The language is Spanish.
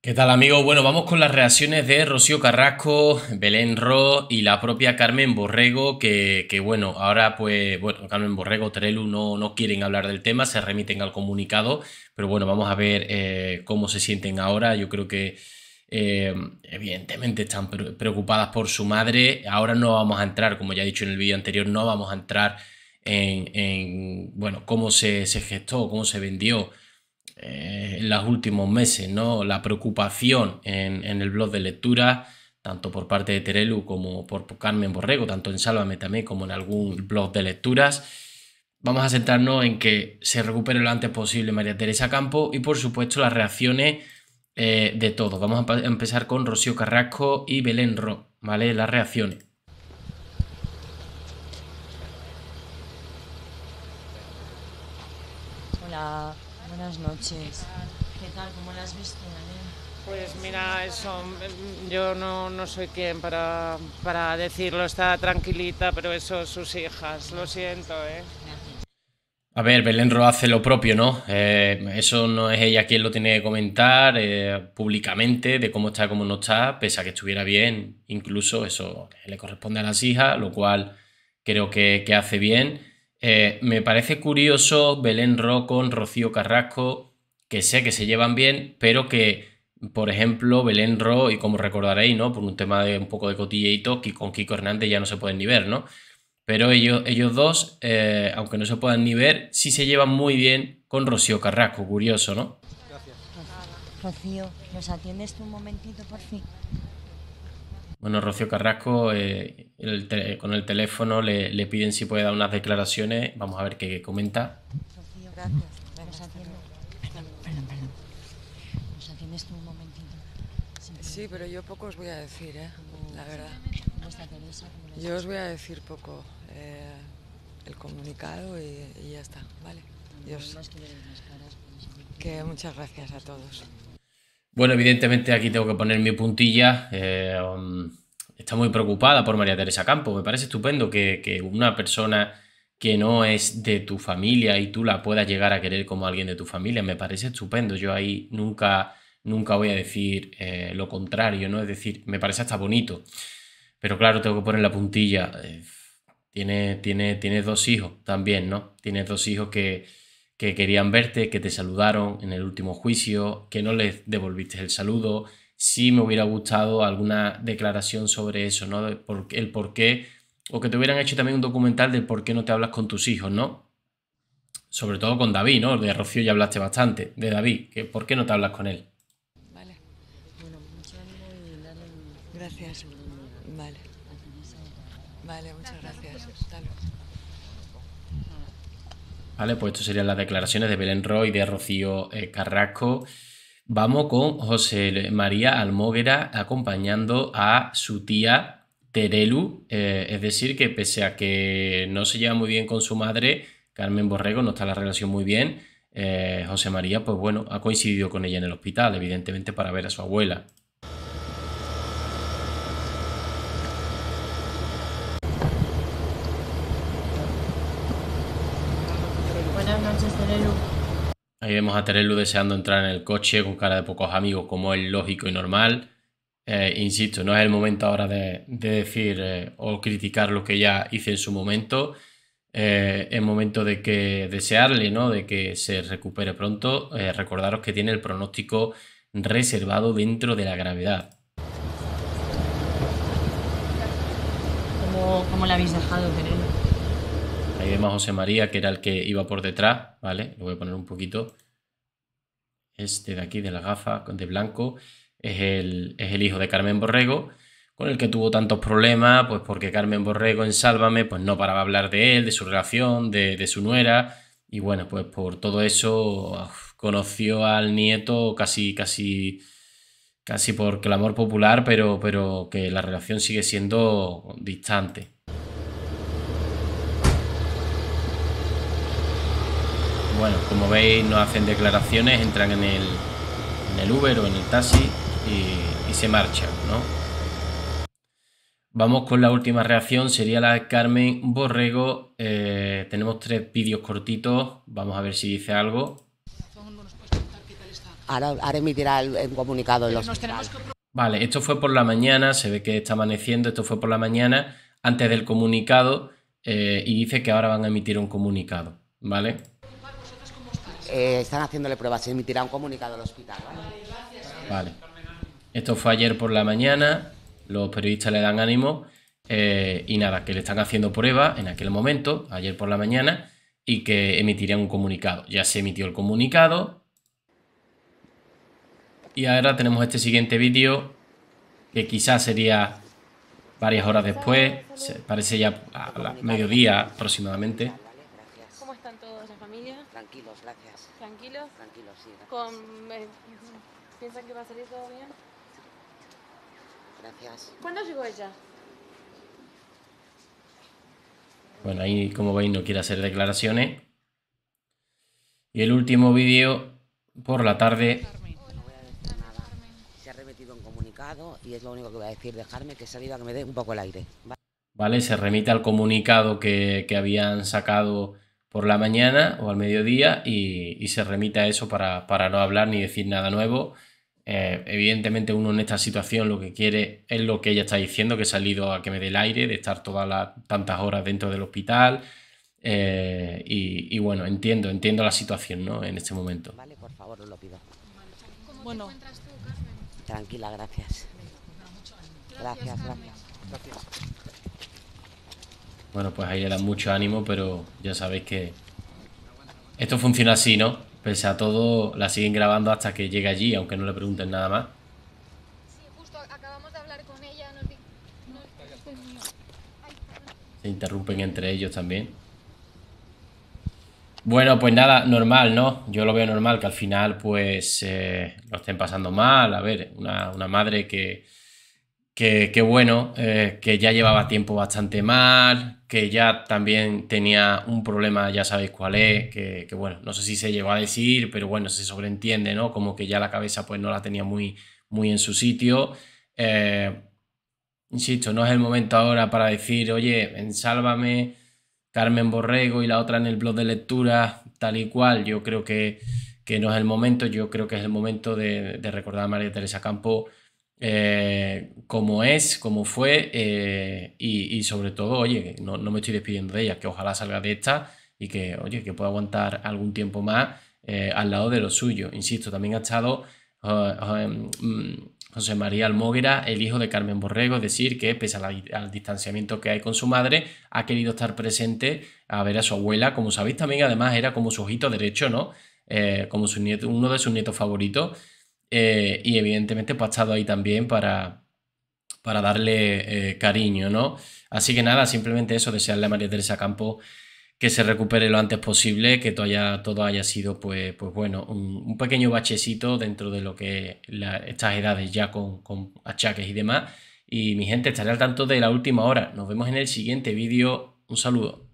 ¿Qué tal amigos? Bueno, vamos con las reacciones de Rocío Carrasco, Belén Ro y la propia Carmen Borrego, que, bueno, ahora pues, bueno, Carmen Borrego, Trelu no, no quieren hablar del tema, se remiten al comunicado, pero bueno, vamos a ver eh, cómo se sienten ahora. Yo creo que eh, evidentemente están preocupadas por su madre. Ahora no vamos a entrar, como ya he dicho en el vídeo anterior, no vamos a entrar en, bueno, cómo se, se gestó, cómo se vendió eh, en los últimos meses, ¿no? La preocupación en, el blog de lectura, tanto por parte de Terelu como por Carmen Borrego, tanto en Sálvame también como en algún blog de lecturas. Vamos a centrarnos en que se recupere lo antes posible María Teresa Campo y por supuesto las reacciones eh, de todos. Vamos a empezar con Rocío Carrasco y Belén Ro, ¿vale? Las reacciones. buenas noches. ¿Qué tal? ¿Cómo la has visto, Pues mira, eso, mm, yo no, no soy quien para, para, decirlo, está tranquilita, pero eso, sus hijas, lo siento, ¿eh? A ver, Belén Ro hace lo propio, ¿no? Eh, eso no es ella quien lo tiene que comentar eh, públicamente de cómo está, cómo no está, pese a que estuviera bien, incluso eso le corresponde a las hijas, lo cual creo que, que hace bien. Eh, me parece curioso Belén Ro con Rocío Carrasco, que sé que se llevan bien, pero que, por ejemplo, Belén Ro, y como recordaréis, ¿no? Por un tema de un poco de cotilleito, que con Kiko Hernández ya no se pueden ni ver, ¿no? Pero ellos, ellos dos, eh, aunque no se puedan ni ver, sí se llevan muy bien con Rocío Carrasco, curioso, ¿no? Gracias. Rocío, ¿nos atiendes tú un momentito por fin? Bueno, Rocío Carrasco eh, con el teléfono le, piden si puede dar unas declaraciones. Vamos a ver qué comenta. gracias. Perdón, perdón, perdón. Nos un momentito. Sí, pero yo poco os voy a decir, ¿eh? la verdad. Yo os voy a decir poco eh, el comunicado y, ya está, ¿vale? Dios. Que pues, muchas gracias a todos. Bueno, evidentemente aquí tengo que poner mi puntilla. Eh, um, está muy preocupada por María Teresa Campo. Me parece estupendo que, una persona que no es de tu familia y tú la puedas llegar a querer como alguien de tu familia. Me parece estupendo. Yo ahí nunca, nunca voy a decir eh, lo contrario, ¿no? Es decir, me parece hasta bonito. Pero claro, tengo que poner la puntilla. Eh, tiene, tiene, tiene dos hijos también, ¿no? Tiene dos hijos que, que querían verte, que te saludaron en el último juicio, que no les devolviste el saludo. Sí me hubiera gustado alguna declaración sobre eso, ¿no? el por qué, o que te hubieran hecho también un documental del por qué no te hablas con tus hijos, ¿no? Sobre todo con David, ¿no? De Rocío ya hablaste bastante, de David, que por qué no te hablas con él. Vale. Bueno, Gracias. Vale. Vale, muchas gracias. Vale, pues esto serían las declaraciones de Belén Roy y de Rocío eh, Carrasco. Vamos con José María Almoguera acompañando a su tía Terelu. Eh, es decir, que pese a que no se lleva muy bien con su madre, Carmen Borrego, no está la relación muy bien, eh, José María, pues bueno, ha coincidido con ella en el hospital, evidentemente, para ver a su abuela. Buenas noches, Terelu. Ahí vemos a Terelu deseando entrar en el coche con cara de pocos amigos, como es lógico y normal. Eh, insisto, no es el momento ahora de, decir eh, o criticar lo que ya hice en su momento. Eh, es momento de que desearle, ¿no? De que se recupere pronto. Eh, recordaros que tiene el pronóstico reservado dentro de la gravedad. ¿Cómo, cómo la habéis dejado, Terelu? Ahí vemos a José María, que era el que iba por detrás, ¿vale? Lo voy a poner un poquito. Este de aquí, de la gafa, de blanco, es el, hijo de Carmen Borrego, con el que tuvo tantos problemas, pues porque Carmen Borrego en Sálvame, pues no paraba de hablar de él, de su relación, de, su nuera. Y bueno, pues por todo eso conoció al nieto casi, casi, casi por clamor popular, pero, pero que la relación sigue siendo distante. bueno, como veis no hacen declaraciones, entran en el, en Uber o en el taxi y, se marchan, ¿no? Vamos con la última reacción, sería la de Carmen Borrego. Eh, tenemos tres vídeos cortitos, vamos a ver si dice algo. Ahora, emitirá el, comunicado. los... Vale, esto fue por la mañana, se ve que está amaneciendo, esto fue por la mañana, antes del comunicado, eh, y dice que ahora van a emitir un comunicado, ¿vale? Eh, están haciéndole pruebas, se emitirá un comunicado al hospital. Eh. Vale, Esto fue ayer por la mañana, los periodistas le dan ánimo eh, y nada, que le están haciendo pruebas en aquel momento, ayer por la mañana, y que emitirían un comunicado. Ya se emitió el comunicado. Y ahora tenemos este siguiente vídeo que quizás sería varias horas después, parece ya a mediodía aproximadamente. Tranquilos, gracias. ¿Tranquilos? Tranquilos, sí. Con, eh, ¿Piensan que va a salir todo bien? Gracias. ¿Cuándo llegó ella? Bueno, ahí como veis no quiere hacer declaraciones. Y el último vídeo por la tarde. Se ha remitido en comunicado y es lo único que voy a decir, dejarme que que me dé un poco el aire. Vale, ¿Vale? se remite al comunicado que, que habían sacado por la mañana o al mediodía y, y se remita a eso para, para, no hablar ni decir nada nuevo. Eh, evidentemente uno en esta situación lo que quiere es lo que ella está diciendo, que he salido a que me dé el aire, de estar todas las tantas horas dentro del hospital. Eh, y, y, bueno, entiendo, entiendo la situación ¿no? en este momento. Vale, por favor, lo pido. bueno. Tranquila, Gracias, gracias. gracias. Bueno, pues ahí le dan mucho ánimo, pero ya sabéis que esto funciona así, ¿no? Pese a todo, la siguen grabando hasta que llegue allí, aunque no le pregunten nada más. Se interrumpen entre ellos también. Bueno, pues nada, normal, ¿no? Yo lo veo normal, que al final pues eh, lo estén pasando mal. A ver, una madre que que, bueno, eh, que ya llevaba tiempo bastante mal, que ya también tenía un problema, ya sabéis cuál es, que, bueno, no sé si se llegó a decir, pero bueno, se sobreentiende, ¿no? Como que ya la cabeza pues no la tenía muy, muy en su sitio. Eh, insisto, no es el momento ahora para decir, oye, en Sálvame, Carmen Borrego y la otra en el blog de lectura, tal y cual, yo creo que, que no es el momento, yo creo que es el momento de, de recordar a María Teresa Campo eh, como es, como fue eh, y, sobre todo, oye, no, me estoy despidiendo de ella, que ojalá salga de esta y que, oye, que pueda aguantar algún tiempo más eh, al lado de lo suyo. Insisto, también ha estado em, mm, José María Almoguera, el hijo de Carmen Borrego, es decir, que pese al, distanciamiento que hay con su madre, ha querido estar presente a ver a su abuela, como sabéis también, además era como su ojito derecho, ¿no? como su nieto, uno de sus nietos favoritos. Eh, y evidentemente pues, ha estado ahí también para, para darle eh, cariño, ¿no? Así que nada, simplemente eso, desearle a María Teresa Campo que se recupere lo antes posible, que todo haya, todo haya sido, pues, pues bueno, un, pequeño bachecito dentro de lo que estas edades ya con, con achaques y demás. Y mi gente, estaré al tanto de la última hora. Nos vemos en el siguiente vídeo. Un saludo.